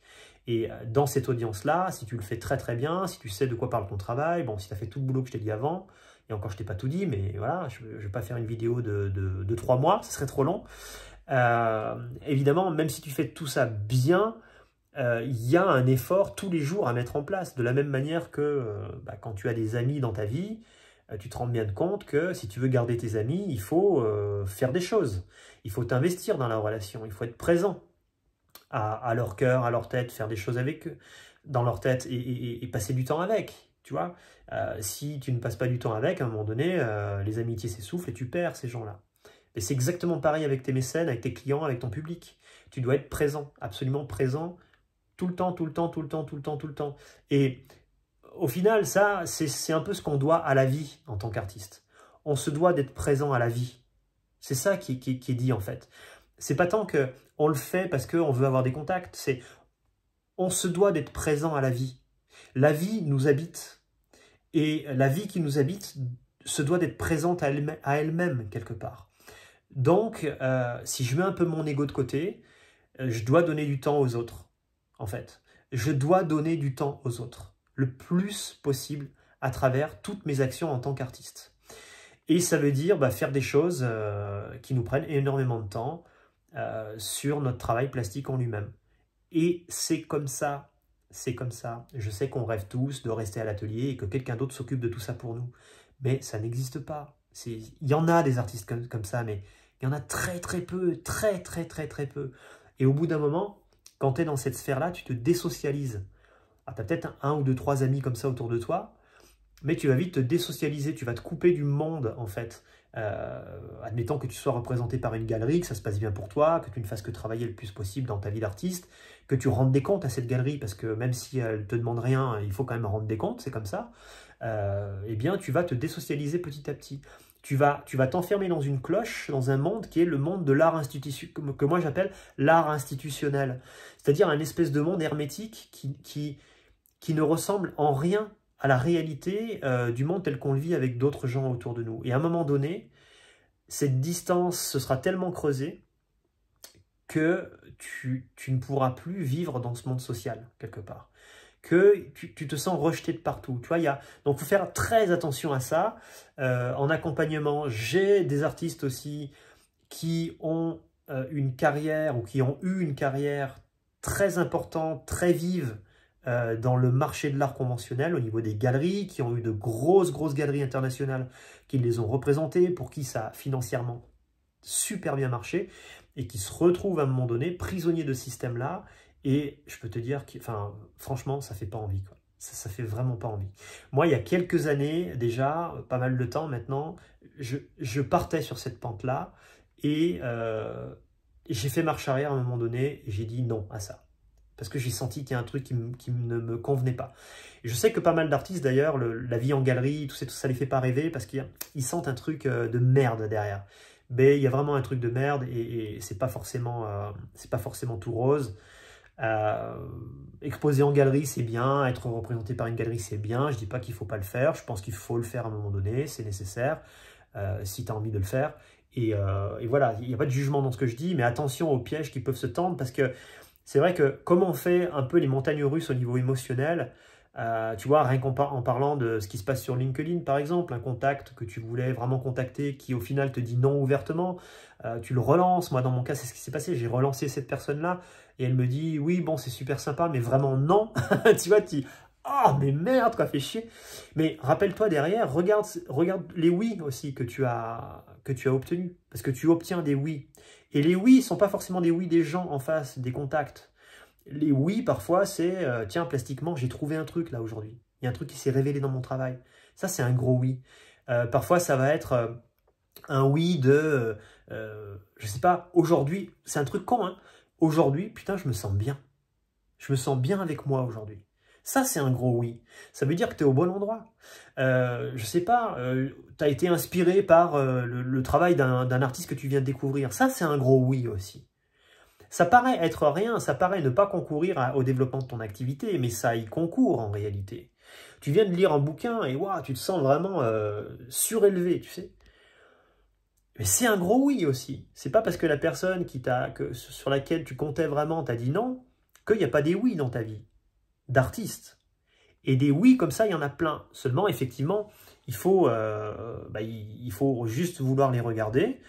Et dans cette audience-là, si tu le fais très très bien, si tu sais de quoi parle ton travail, bon, si tu as fait tout le boulot que je t'ai dit avant, et encore, je t'ai pas tout dit, mais voilà, je ne vais pas faire une vidéo de, trois mois, ce serait trop long. Euh, évidemment, même si tu fais tout ça bien, euh, il y a un effort tous les jours à mettre en place. De la même manière que euh, bah, quand tu as des amis dans ta vie, tu te rends bien compte que si tu veux garder tes amis, il faut faire des choses. Il faut t'investir dans la relation, il faut être présent à, leur cœur, à leur tête, faire des choses avec eux, dans leur tête et passer du temps avec. Tu vois, euh, si tu ne passes pas du temps avec, à un moment donné, euh, les amitiés s'essoufflent et tu perds ces gens-là. Et c'est exactement pareil avec tes mécènes, avec tes clients, avec ton public. Tu dois être présent, absolument présent, tout le temps, tout le temps, tout le temps, tout le temps, tout le temps. Et au final, ça, c'est un peu ce qu'on doit à la vie en tant qu'artiste. On se doit d'être présent à la vie. C'est ça qui, est dit en fait. C'est pas tant que on le fait parce qu'on veut avoir des contacts, c'est on se doit d'être présent à la vie. La vie nous habite. Et la vie qui nous habite se doit d'être présente à elle-même, quelque part. Donc, euh, si je mets un peu mon ego de côté, euh, je dois donner du temps aux autres, en fait. Je dois donner du temps aux autres, le plus possible, à travers toutes mes actions en tant qu'artiste. Et ça veut dire bah, faire des choses euh, qui nous prennent énormément de temps sur notre travail plastique en lui-même. Et c'est comme ça c'est comme ça. Je sais qu'on rêve tous de rester à l'atelier et que quelqu'un d'autre s'occupe de tout ça pour nous. Mais ça n'existe pas. Il y en a des artistes comme, ça, mais il y en a très très peu, très très très très peu. Et au bout d'un moment, quand tu es dans cette sphère-là, tu te désocialises. Ah, tu as peut-être un ou deux, trois amis comme ça autour de toi, mais tu vas vite te désocialiser, tu vas te couper du monde en fait. Euh, admettons que tu sois représenté par une galerie, que ça se passe bien pour toi, que tu ne fasses que travailler le plus possible dans ta vie d'artiste, que tu rendes des comptes à cette galerie, parce que même si elle ne te demande rien, il faut quand même rendre des comptes, c'est comme ça, euh, eh bien tu vas te désocialiser petit à petit. Tu vas tu vas t'enfermer dans une cloche, dans un monde qui est le monde de l'art institutionnel, que moi j'appelle l'art institutionnel. C'est-à-dire un espèce de monde hermétique qui, qui, qui ne ressemble en rien à la réalité euh, du monde tel qu'on le vit avec d'autres gens autour de nous. Et à un moment donné, cette distance se sera tellement creusée que tu, ne pourras plus vivre dans ce monde social, quelque part. Que tu, te sens rejeté de partout. Tu vois, Donc, il faut faire très attention à ça. Euh, en accompagnement, j'ai des artistes aussi qui ont euh, une carrière ou qui ont eu une carrière très importante, très vive, euh, dans le marché de l'art conventionnel au niveau des galeries, qui ont eu de grosses, grosses galeries internationales qui les ont représentées, pour qui ça a financièrement super bien marché, et qui se retrouvent à un moment donné prisonniers de ce système-là. Et je peux te dire, que, franchement, ça fait pas envie. Ça, ça fait vraiment pas envie. Moi, il y a quelques années déjà, pas mal de temps maintenant, je, partais sur cette pente-là et euh, j'ai fait marche arrière à un moment donné. J'ai dit non à ça parce que j'ai senti qu'il y a un truc qui, ne me convenait pas. je sais que pas mal d'artistes d'ailleurs, la vie en galerie, tout ça, tout ça les fait pas rêver parce qu'ils sentent un truc euh, de merde derrière. Mais il y a vraiment un truc de merde et, et c'est pas forcément euh, pas forcément tout rose. Euh, exposer en galerie c'est bien, être représenté par une galerie c'est bien. Je dis pas qu'il faut pas le faire, je pense qu'il faut le faire à un moment donné, c'est nécessaire si tu as envie de le faire. Et, et voilà, il n'y a pas de jugement dans ce que je dis, mais attention aux pièges qui peuvent se tendre parce que c'est vrai que comment on fait un peu les montagnes russes au niveau émotionnel, euh, tu vois, rien qu'en en parlant de ce qui se passe sur LinkedIn, par exemple, un contact que tu voulais vraiment contacter qui au final te dit non ouvertement, euh, tu le relances. Moi, dans mon cas, c'est ce qui s'est passé. J'ai relancé cette personne-là et elle me dit oui, bon, c'est super sympa, mais vraiment non. tu vois, tu ah, oh, mais merde, quoi, fait chier. Mais rappelle-toi derrière, regarde, regarde les oui aussi que tu as que tu as obtenus. Parce que tu obtiens des oui. Et les oui sont pas forcément des oui des gens en face, des contacts. Les oui, parfois, c'est euh, tiens, plastiquement, j'ai trouvé un truc là aujourd'hui. Il y a un truc qui s'est révélé dans mon travail. Ça, c'est un gros oui. Euh, parfois, ça va être euh, un oui de je sais pas, aujourd'hui, c'est un truc con, Aujourd'hui, putain, je me sens bien. Je me sens bien avec moi aujourd'hui. Ça, c'est un gros oui. Ça veut dire que tu es au bon endroit. Je euh, je sais pas, euh, tu as été inspiré par euh, le, travail d'un artiste que tu viens de découvrir. Ça, c'est un gros oui aussi. Ça paraît être rien, ça paraît ne pas concourir au développement de ton activité, mais ça y concourt en réalité. Tu viens de lire un bouquin et waouh, tu te sens vraiment surélevé, tu sais. Mais c'est un gros oui aussi. C'est pas parce que la personne qui sur laquelle tu comptais vraiment t'a dit non qu'il n'y a pas des oui dans ta vie d'artistes. Et des oui comme ça, il y en a plein. Seulement, effectivement, il faut, euh, bah, il faut juste vouloir les regarder,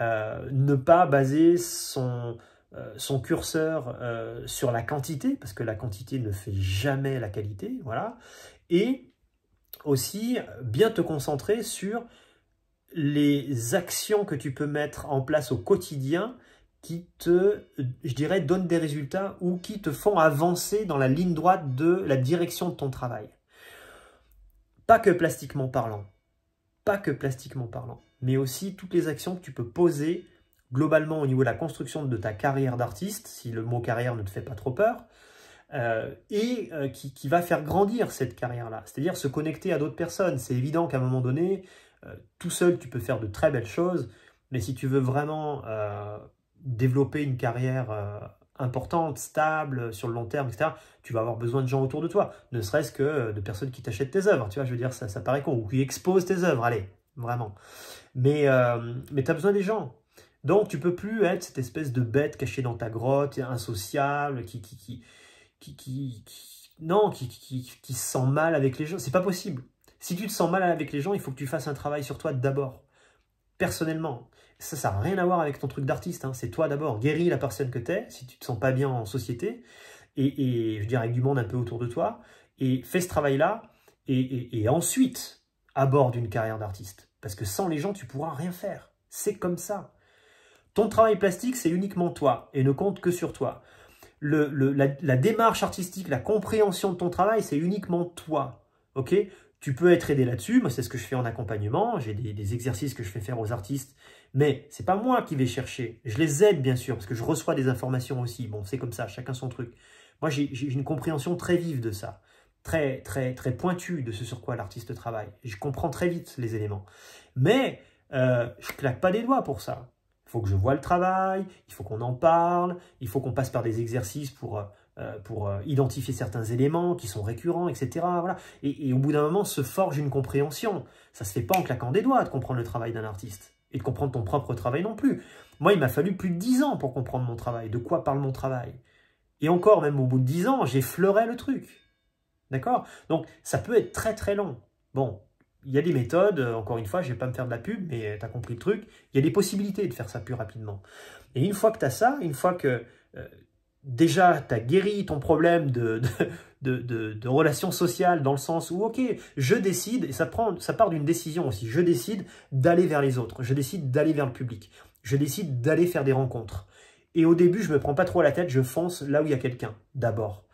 euh, ne pas baser son, euh, son curseur sur la quantité, parce que la quantité ne fait jamais la qualité, voilà. Et aussi, bien te concentrer sur les actions que tu peux mettre en place au quotidien qui te, je dirais, donnent des résultats ou qui te font avancer dans la ligne droite de la direction de ton travail. Pas que plastiquement parlant, pas que plastiquement parlant, mais aussi toutes les actions que tu peux poser globalement au niveau de la construction de ta carrière d'artiste, si le mot carrière ne te fait pas trop peur, euh, et euh, qui, va faire grandir cette carrière-là, c'est-à-dire se connecter à d'autres personnes. C'est évident qu'à un moment donné, euh, tout seul, tu peux faire de très belles choses, mais si tu veux vraiment développer une carrière euh, importante, stable, euh, sur le long terme, etc., tu vas avoir besoin de gens autour de toi, ne serait-ce que euh, de personnes qui t'achètent tes œuvres, tu vois, je veux dire, ça, ça paraît con, ou qui exposent tes œuvres, allez, vraiment. Mais, mais tu as besoin des gens. Donc, tu peux plus être cette espèce de bête cachée dans ta grotte, insociable, qui... qui, qui, qui, qui, qui non, qui, qui, qui se sent mal avec les gens. C'est pas possible. Si tu te sens mal avec les gens, il faut que tu fasses un travail sur toi d'abord, personnellement, ça, n'a rien à voir avec ton truc d'artiste. Hein. C'est toi d'abord, guéris la personne que t'es, si tu te sens pas bien en société, et, je dirais avec du monde un peu autour de toi, et fais ce travail-là, et, ensuite aborde une carrière d'artiste. Parce que sans les gens, tu pourras rien faire. C'est comme ça. Ton travail plastique, c'est uniquement toi, et ne compte que sur toi. la, démarche artistique, la compréhension de ton travail, c'est uniquement toi. Ok tu peux être aidé là-dessus. Moi, c'est ce que je fais en accompagnement. J'ai des, des, exercices que je fais faire aux artistes mais c'est pas moi qui vais chercher. Je les aide, bien sûr, parce que je reçois des informations aussi. Bon, c'est comme ça, chacun son truc. Moi, j'ai une compréhension très vive de ça, très, très, très pointue de ce sur quoi l'artiste travaille. Je comprends très vite les éléments. Mais euh, je claque pas des doigts pour ça. Il faut que je vois le travail, il faut qu'on en parle, il faut qu'on passe par des exercices pour, euh, euh, pour euh, identifier certains éléments qui sont récurrents, etc. Voilà. Et, et au bout d'un moment, se forge une compréhension. Ça se fait pas en claquant des doigts de comprendre le travail d'un artiste et de comprendre ton propre travail non plus. Moi, il m'a fallu plus de dix ans pour comprendre mon travail, de quoi parle mon travail. Et encore, même au bout de dix ans, j'effleurais le truc. D'accord Donc, ça peut être très très long. Bon, il y a des méthodes, euh, encore une fois, je ne vais pas me faire de la pub, mais tu as compris le truc, il y a des possibilités de faire ça plus rapidement. Et une fois que tu as ça, une fois que euh, déjà, tu as guéri ton problème de, de, de, relations sociales dans le sens où, ok, je décide, et ça, prend, ça part d'une décision aussi, je décide d'aller vers les autres, je décide d'aller vers le public, je décide d'aller faire des rencontres. Et au début, je me prends pas trop à la tête, je fonce là où il y a quelqu'un, d'abord.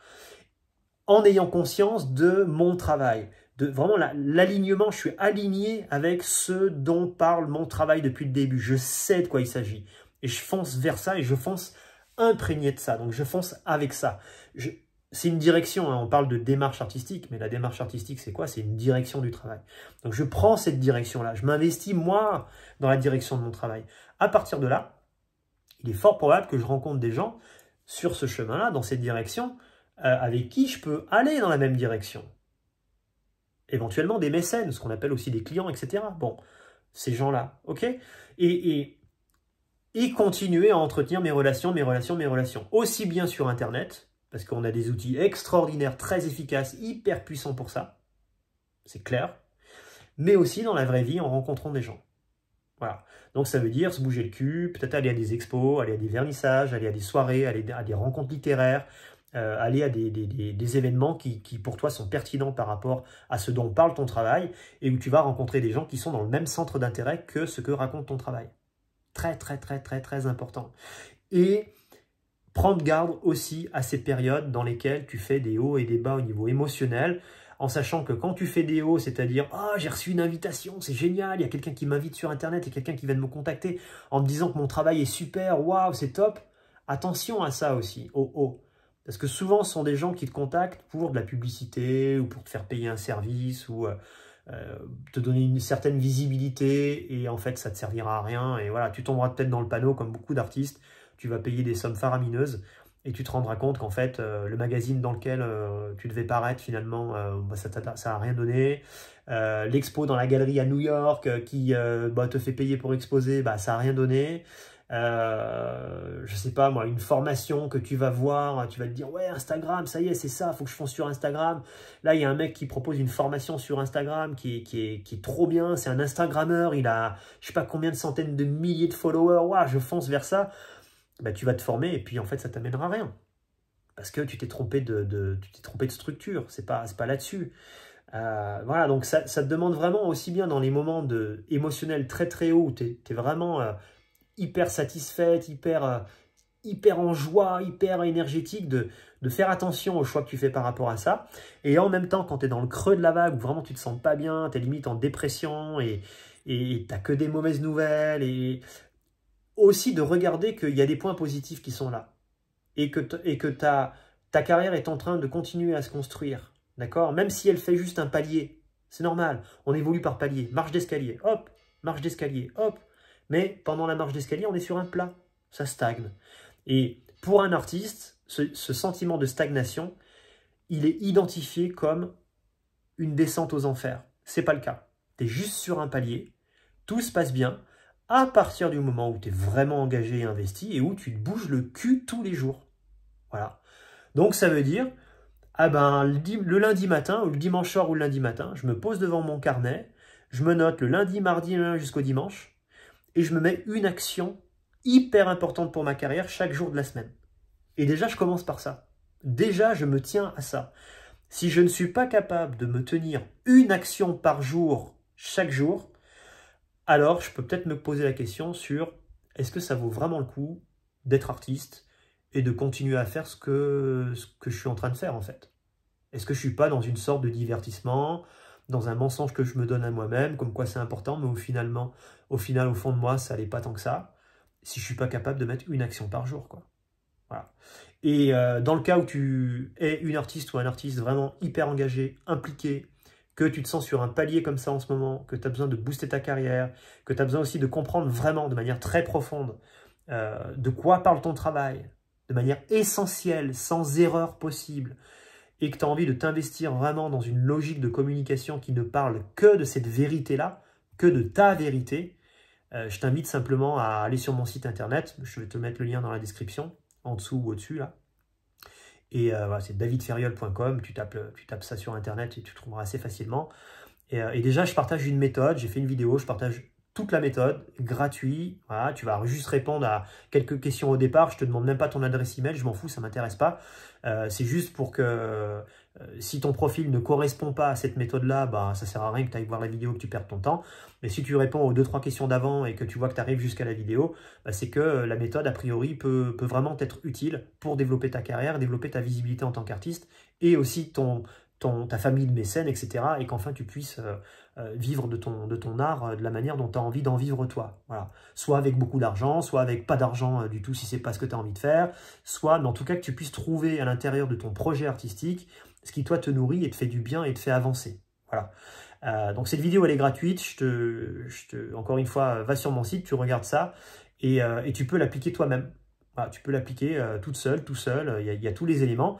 En ayant conscience de mon travail, de vraiment l'alignement, je suis aligné avec ce dont parle mon travail depuis le début. Je sais de quoi il s'agit. Et je fonce vers ça et je fonce imprégné de ça, donc je fonce avec ça. C'est une direction, hein. on parle de démarche artistique, mais la démarche artistique, c'est quoi C'est une direction du travail. Donc je prends cette direction-là, je m'investis moi dans la direction de mon travail. À partir de là, il est fort probable que je rencontre des gens sur ce chemin-là, dans cette direction, euh, avec qui je peux aller dans la même direction. Éventuellement des mécènes, ce qu'on appelle aussi des clients, etc. Bon, ces gens-là, ok et, et et continuer à entretenir mes relations, mes relations, mes relations. Aussi bien sur Internet, parce qu'on a des outils extraordinaires, très efficaces, hyper puissants pour ça, c'est clair, mais aussi dans la vraie vie en rencontrant des gens. Voilà. Donc ça veut dire se bouger le cul, peut-être aller à des expos, aller à des vernissages, aller à des soirées, aller à des rencontres littéraires, euh, aller à des, événements qui, qui, pour toi sont pertinents par rapport à ce dont parle ton travail et où tu vas rencontrer des gens qui sont dans le même centre d'intérêt que ce que raconte ton travail. Très, très, très, très, très important. Et prendre garde aussi à ces périodes dans lesquelles tu fais des hauts et des bas au niveau émotionnel, en sachant que quand tu fais des hauts, c'est-à-dire « Ah, j'ai reçu une invitation, c'est génial, il y a quelqu'un qui m'invite sur Internet et quelqu'un qui vient de me contacter en me disant que mon travail est super, waouh, c'est top », attention à ça aussi, au haut. Parce que souvent, ce sont des gens qui te contactent pour de la publicité ou pour te faire payer un service ou euh, euh, te donner une certaine visibilité et en fait ça te servira à rien et voilà tu tomberas peut-être dans le panneau comme beaucoup d'artistes tu vas payer des sommes faramineuses et tu te rendras compte qu'en fait euh, le magazine dans lequel euh, tu devais paraître finalement bah, ça n'a rien donné l'expo dans la galerie à New York qui bah, te fait payer pour exposer bah, ça n'a rien donné euh, je sais pas moi, une formation que tu vas voir, tu vas te dire ouais Instagram, ça y est, c'est ça, faut que je fonce sur Instagram. Là, il y a un mec qui propose une formation sur Instagram qui, qui, est, qui est, trop bien, c'est un Instagrammeur, il a je sais pas combien de centaines de milliers de followers, ouah, je fonce vers ça. Bah, tu vas te former et puis en fait ça t'amènera rien. Parce que tu t'es trompé de, trompé de structure, c'est pas, pas là-dessus. Euh, voilà, donc ça, te demande vraiment aussi bien dans les moments de, émotionnels très très hauts, où tu es, vraiment euh, hyper satisfaite, hyper, euh, hyper en joie, hyper énergétique de, de, faire attention aux choix que tu fais par rapport à ça. Et en même temps, quand tu es dans le creux de la vague, où vraiment tu te sens pas bien, tu es limite en dépression et tu n'as que des mauvaises nouvelles, et aussi de regarder qu'il y a des points positifs qui sont là et que, et que ta, ta carrière est en train de continuer à se construire. D'accord Même si elle fait juste un palier, c'est normal. On évolue par palier. Marche d'escalier, hop, marche d'escalier, hop, mais pendant la marche d'escalier, on est sur un plat, ça stagne. Et pour un artiste, ce, sentiment de stagnation, il est identifié comme une descente aux enfers. C'est pas le cas. Tu es juste sur un palier, tout se passe bien, à partir du moment où tu es vraiment engagé et investi et où tu te bouges le cul tous les jours. Voilà. Donc ça veut dire, ah ben, le lundi matin, ou le dimanche soir ou le lundi matin, je me pose devant mon carnet, je me note le lundi, mardi, hein, jusqu'au dimanche, et je me mets une action hyper importante pour ma carrière chaque jour de la semaine. Et déjà, je commence par ça. Déjà, je me tiens à ça. Si je ne suis pas capable de me tenir une action par jour, chaque jour, alors je peux peut-être me poser la question sur est-ce que ça vaut vraiment le coup d'être artiste et de continuer à faire ce que, ce que je suis en train de faire en fait Est-ce que je suis pas dans une sorte de divertissement, dans un mensonge que je me donne à moi-même, comme quoi c'est important, mais où finalement au final, au fond de moi, ça n'est pas tant que ça, si je ne suis pas capable de mettre une action par jour. Quoi. Et euh, dans le cas où tu es une artiste ou un artiste vraiment hyper engagé, impliqué, que tu te sens sur un palier comme ça en ce moment, que tu as besoin de booster ta carrière, que tu as besoin aussi de comprendre vraiment de manière très profonde euh, de quoi parle ton travail, de manière essentielle, sans erreur possible, et que tu as envie de t'investir vraiment dans une logique de communication qui ne parle que de cette vérité-là, que de ta vérité, euh, je t'invite simplement à aller sur mon site internet. Je vais te mettre le lien dans la description, en dessous ou au-dessus là. Et euh, voilà, c'est davidferriol.com. Tu tapes, tu tapes ça sur internet et tu trouveras assez facilement. Euh, et, déjà, je partage une méthode. J'ai fait une vidéo, je partage toute la méthode, gratuit. Voilà, tu vas juste répondre à quelques questions au départ. Je te demande même pas ton adresse email, je m'en fous, ça m'intéresse pas. c'est juste pour que euh, si ton profil ne correspond pas à cette méthode-là, bah, ça sert à rien que tu ailles voir la vidéo, que tu perdes ton temps. Mais si tu réponds aux 2-3 questions d'avant et que tu vois que tu arrives jusqu'à la vidéo, bah, c'est que euh, la méthode, a priori, peut, vraiment être utile pour développer ta carrière, développer ta visibilité en tant qu'artiste et aussi ton, ta famille de mécènes, etc. Et qu'enfin tu puisses euh, vivre de ton, art de la manière dont tu as envie d'en vivre toi. Soit avec beaucoup d'argent, soit avec pas d'argent du tout si ce n'est pas ce que tu as envie de faire, soit en tout cas que tu puisses trouver à l'intérieur de ton projet artistique ce qui toi te nourrit et te fait du bien et te fait avancer. Voilà. Euh, donc cette vidéo elle est gratuite, je te, te, encore une fois, va sur mon site, tu regardes ça et, euh, tu peux l'appliquer toi-même. tu peux l'appliquer euh, toute seule, tout seul, il y, a, tous les éléments.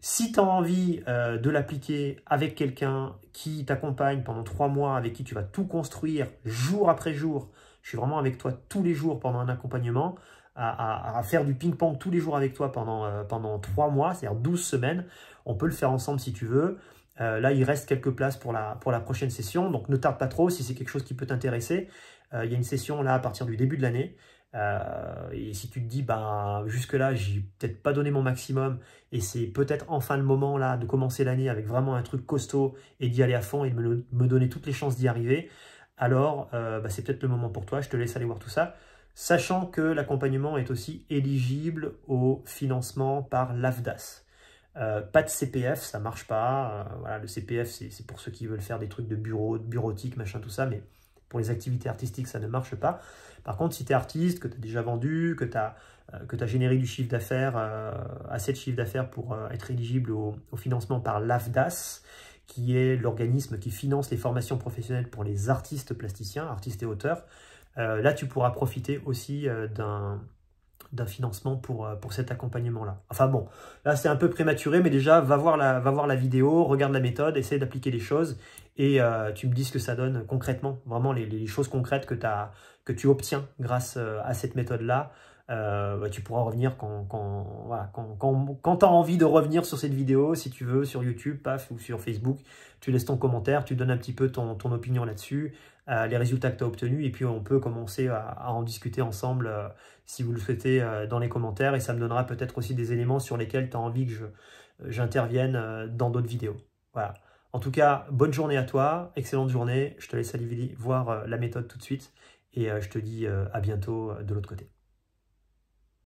Si tu as envie de l'appliquer avec quelqu'un qui t'accompagne pendant trois mois, avec qui tu vas tout construire jour après jour, je suis vraiment avec toi tous les jours pendant un accompagnement, à, faire du ping-pong tous les jours avec toi pendant, pendant trois mois, c'est-à-dire 12 semaines, on peut le faire ensemble si tu veux. Euh, là, il reste quelques places pour la, pour la prochaine session, donc ne tarde pas trop si c'est quelque chose qui peut t'intéresser. Euh, il y a une session là à partir du début de l'année. Euh, et si tu te dis, ben, jusque-là, j'ai peut-être pas donné mon maximum, et c'est peut-être enfin le moment là de commencer l'année avec vraiment un truc costaud et d'y aller à fond et de me, donner toutes les chances d'y arriver, alors ben, c'est peut-être le moment pour toi. Je te laisse aller voir tout ça. Sachant que l'accompagnement est aussi éligible au financement par l'AFDAS. Euh, pas de CPF, ça marche pas. Euh, voilà, le CPF, c'est pour ceux qui veulent faire des trucs de bureau, bureautique, machin, tout ça, mais pour les activités artistiques, ça ne marche pas. Par contre, si tu es artiste, que tu as déjà vendu, que tu as, euh, as généré du chiffre d'affaires, assez de chiffre d'affaires pour être éligible au, financement par l'AFDAS, qui est l'organisme qui finance les formations professionnelles pour les artistes plasticiens, artistes et auteurs, là, tu pourras profiter aussi d'un d'un financement pour, euh, pour cet accompagnement-là. Enfin bon, là c'est un peu prématuré, mais déjà va voir la, va voir la vidéo, regarde la méthode, essaie d'appliquer les choses et euh, tu me dis ce que ça donne concrètement, vraiment les, choses concrètes que tu obtiens grâce euh, à cette méthode-là euh, bah, tu pourras revenir quand, quand, voilà, quand, quand, tu as envie de revenir sur cette vidéo, si tu veux, sur YouTube, paf, ou sur Facebook. Tu laisses ton commentaire, tu donnes un petit peu ton, opinion là-dessus, euh, les résultats que tu as obtenus, et puis on peut commencer à, en discuter ensemble, euh, si vous le souhaitez, dans les commentaires, et ça me donnera peut-être aussi des éléments sur lesquels tu as envie que j'intervienne dans d'autres vidéos. Voilà. En tout cas, bonne journée à toi, excellente journée. Je te laisse aller voir la méthode tout de suite et je te dis à bientôt de l'autre côté.